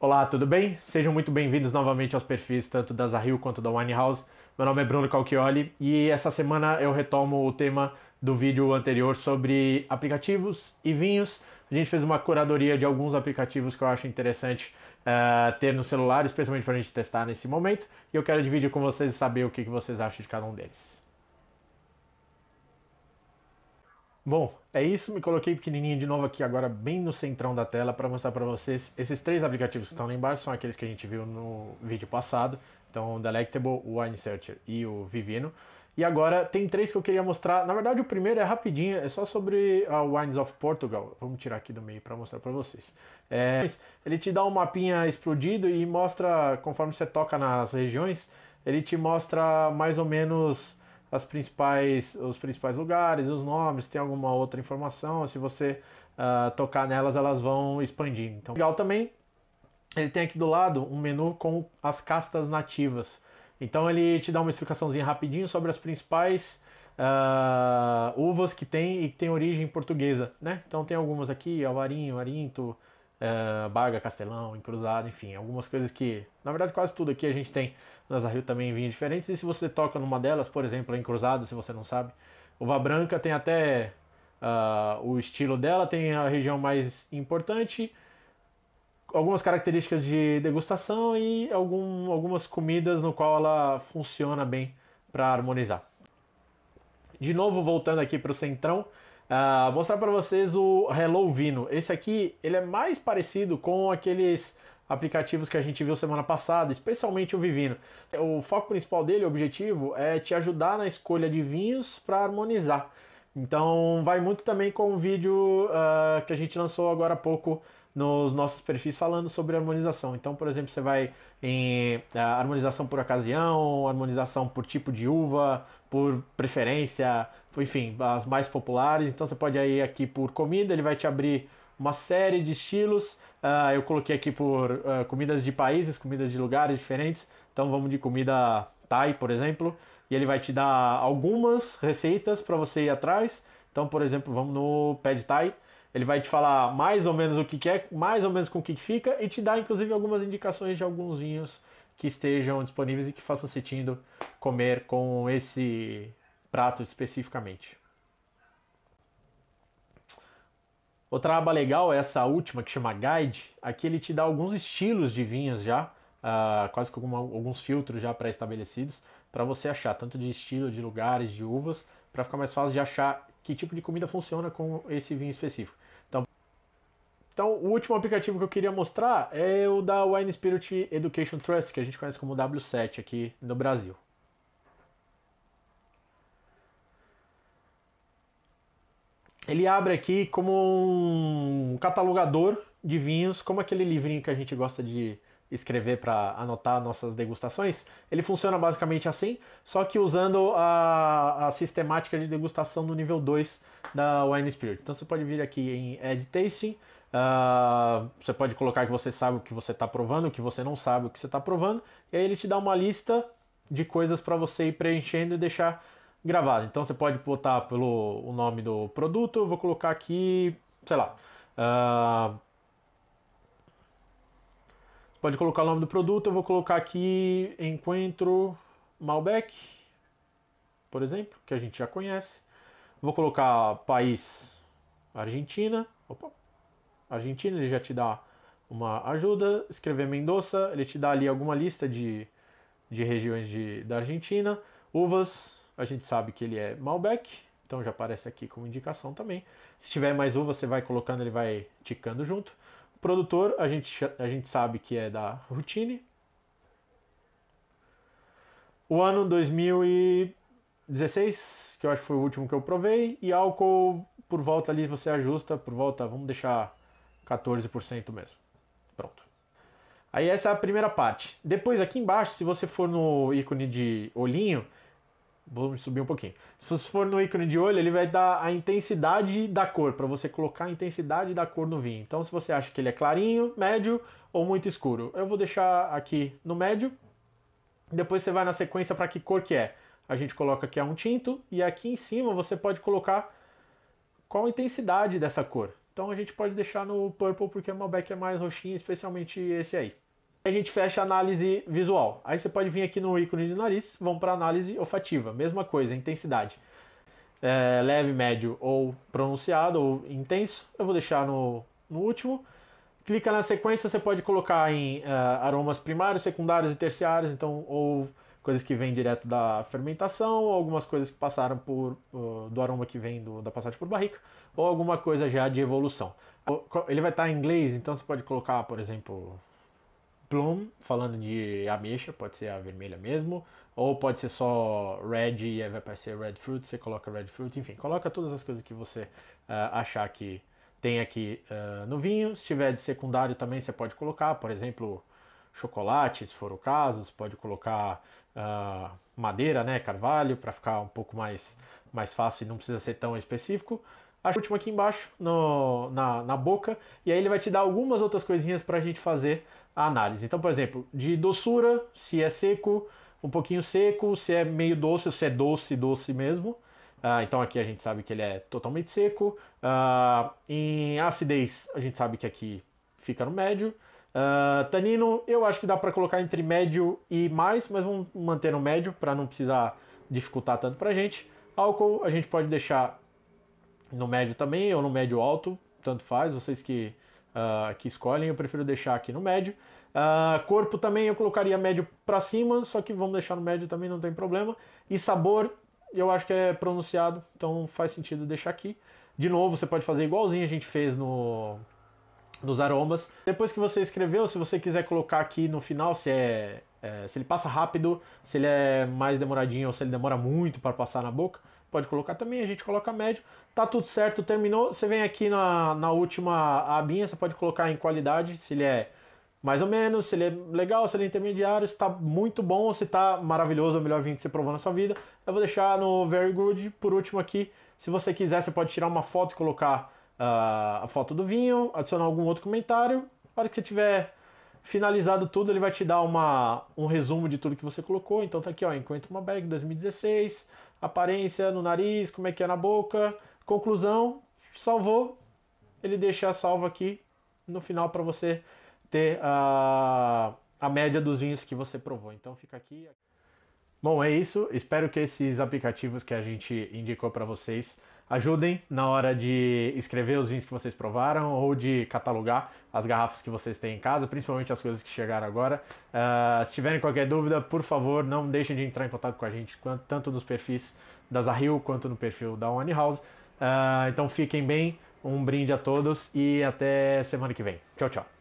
Olá, tudo bem? Sejam muito bem-vindos novamente aos perfis tanto da Zahil quanto da Winehouse. Meu nome é Bruno Calchioli e essa semana eu retomo o tema do vídeo anterior sobre aplicativos e vinhos. A gente fez uma curadoria de alguns aplicativos que eu acho interessante uh, ter no celular, especialmente para a gente testar nesse momento. E eu quero dividir com vocês e saber o que, que vocês acham de cada um deles. Bom, é isso. Me coloquei pequenininho de novo aqui, agora bem no centrão da tela, para mostrar para vocês. Esses três aplicativos que estão lá embaixo são aqueles que a gente viu no vídeo passado. Então, o Delectable, o Wine Searcher e o Vivino. E agora tem três que eu queria mostrar. Na verdade, o primeiro é rapidinho, é só sobre a Wines of Portugal. Vamos tirar aqui do meio para mostrar para vocês. É, ele te dá um mapinha explodido e mostra, conforme você toca nas regiões, ele te mostra mais ou menos as principais, os principais lugares, os nomes, tem alguma outra informação. Se você uh, tocar nelas, elas vão expandir. Então, legal também, ele tem aqui do lado um menu com as castas nativas. Então, ele te dá uma explicaçãozinha rapidinho sobre as principais uh, uvas que tem e que tem origem portuguesa, né? Então, tem algumas aqui, alvarinho, arinto, uh, Barga, Castelão, Encruzado, enfim, algumas coisas que, na verdade, quase tudo aqui a gente tem nas Rio também em vinhos diferentes. E se você toca numa delas, por exemplo, a Encruzado, se você não sabe, uva branca tem até uh, o estilo dela, tem a região mais importante, algumas características de degustação e algum, algumas comidas no qual ela funciona bem para harmonizar. De novo, voltando aqui para o centrão. Uh, mostrar para vocês o Hello Vino. Esse aqui ele é mais parecido com aqueles aplicativos que a gente viu semana passada, especialmente o Vivino. O foco principal dele, o objetivo, é te ajudar na escolha de vinhos para harmonizar. Então vai muito também com o vídeo uh, que a gente lançou agora há pouco nos nossos perfis falando sobre harmonização. Então, por exemplo, você vai em uh, harmonização por ocasião, harmonização por tipo de uva, por preferência, enfim, as mais populares. Então você pode ir aqui por comida, ele vai te abrir uma série de estilos. Uh, eu coloquei aqui por uh, comidas de países, comidas de lugares diferentes. Então vamos de comida Thai, por exemplo, e ele vai te dar algumas receitas para você ir atrás. Então, por exemplo, vamos no Pad Thai. Ele vai te falar mais ou menos o que, é, mais ou menos com o que, que fica e te dá inclusive algumas indicações de alguns vinhos que estejam disponíveis e que façam sentido comer com esse prato especificamente. Outra aba legal é essa última que chama Guide. Aqui ele te dá alguns estilos de vinhos já, uh, quase que alguns filtros já pré-estabelecidos, para você achar, tanto de estilo, de lugares, de uvas, para ficar mais fácil de achar que tipo de comida funciona com esse vinho específico. Então, então, o último aplicativo que eu queria mostrar é o da Wine Spirit Education Trust, que a gente conhece como W7 aqui no Brasil. ele abre aqui como um catalogador de vinhos, como aquele livrinho que a gente gosta de escrever para anotar nossas degustações. Ele funciona basicamente assim, só que usando a, a sistemática de degustação do nível 2 da Wine Spirit. Então você pode vir aqui em Add Tasting, uh, você pode colocar que você sabe o que você está provando, que você não sabe o que você está provando, e aí ele te dá uma lista de coisas para você ir preenchendo e deixar gravado. Então você pode botar pelo o nome do produto, eu vou colocar aqui, sei lá. Uh, pode colocar o nome do produto, eu vou colocar aqui Encontro Malbec, por exemplo, que a gente já conhece. Vou colocar país Argentina. Opa. Argentina, ele já te dá uma ajuda. Escrever Mendoza, ele te dá ali alguma lista de, de regiões de, da Argentina. Uvas, a gente sabe que ele é Malbec, então já aparece aqui como indicação também. Se tiver mais um, você vai colocando, ele vai ticando junto. O produtor, a gente, a gente sabe que é da Routine. O ano 2016, que eu acho que foi o último que eu provei, e álcool por volta ali você ajusta, por volta, vamos deixar 14% mesmo. Pronto. Aí essa é a primeira parte. Depois aqui embaixo, se você for no ícone de olhinho, Vamos subir um pouquinho. Se você for no ícone de olho, ele vai dar a intensidade da cor, para você colocar a intensidade da cor no vinho. Então, se você acha que ele é clarinho, médio ou muito escuro. Eu vou deixar aqui no médio. Depois você vai na sequência para que cor que é. A gente coloca aqui a um tinto e aqui em cima você pode colocar qual a intensidade dessa cor. Então a gente pode deixar no purple porque o Malbec é mais roxinho, especialmente esse aí a gente fecha a análise visual. Aí você pode vir aqui no ícone de nariz, vamos para análise olfativa. Mesma coisa, intensidade. É, leve, médio ou pronunciado ou intenso. Eu vou deixar no, no último. Clica na sequência, você pode colocar em uh, aromas primários, secundários e terciários, então, ou coisas que vêm direto da fermentação, ou algumas coisas que passaram por uh, do aroma que vem do, da passagem por barrica, ou alguma coisa já de evolução. Ele vai estar em inglês, então você pode colocar, por exemplo, plum, falando de ameixa, pode ser a vermelha mesmo, ou pode ser só red e aí vai aparecer red fruit, você coloca red fruit, enfim, coloca todas as coisas que você uh, achar que tem aqui uh, no vinho. Se tiver de secundário também você pode colocar, por exemplo, chocolate, se for o caso, você pode colocar uh, madeira, né, carvalho, para ficar um pouco mais, mais fácil e não precisa ser tão específico. Acho o último aqui embaixo, no, na, na boca, e aí ele vai te dar algumas outras coisinhas para a gente fazer a análise. Então, por exemplo, de doçura, se é seco, um pouquinho seco, se é meio doce, se é doce, doce mesmo. Uh, então aqui a gente sabe que ele é totalmente seco. Uh, em acidez, a gente sabe que aqui fica no médio. Uh, tanino, eu acho que dá para colocar entre médio e mais, mas vamos manter no médio para não precisar dificultar tanto para a gente. Álcool, a gente pode deixar no médio também ou no médio alto, tanto faz, vocês que ah, que escolhem, eu prefiro deixar aqui no médio. Uh, corpo também eu colocaria médio para cima, só que vamos deixar no médio também, não tem problema. E sabor, eu acho que é pronunciado, então faz sentido deixar aqui. De novo, você pode fazer igualzinho a gente fez no, nos aromas. Depois que você escreveu, se você quiser colocar aqui no final se é, é se ele passa rápido, se ele é mais demoradinho ou se ele demora muito para passar na boca, pode colocar também, a gente coloca médio. Tá tudo certo, terminou. Você vem aqui na, na última abinha, você pode colocar em qualidade, se ele é mais ou menos, se ele é legal, se ele é intermediário, se tá muito bom, se tá maravilhoso, é o melhor vinho que você provou na sua vida. Eu vou deixar no Very Good, por último aqui. Se você quiser, você pode tirar uma foto e colocar uh, a foto do vinho, adicionar algum outro comentário. Na hora que você tiver Finalizado tudo, ele vai te dar uma, um resumo de tudo que você colocou. Então tá aqui, ó, enquanto uma bag 2016, aparência no nariz, como é que é na boca, conclusão, salvou. Ele deixa a salva aqui no final para você ter a, a média dos vinhos que você provou. Então fica aqui. Bom, é isso. Espero que esses aplicativos que a gente indicou para vocês ajudem na hora de escrever os vinhos que vocês provaram ou de catalogar as garrafas que vocês têm em casa, principalmente as coisas que chegaram agora. Uh, se tiverem qualquer dúvida, por favor, não deixem de entrar em contato com a gente, tanto nos perfis da Zahil quanto no perfil da One House. Uh, então fiquem bem, um brinde a todos e até semana que vem. Tchau, tchau.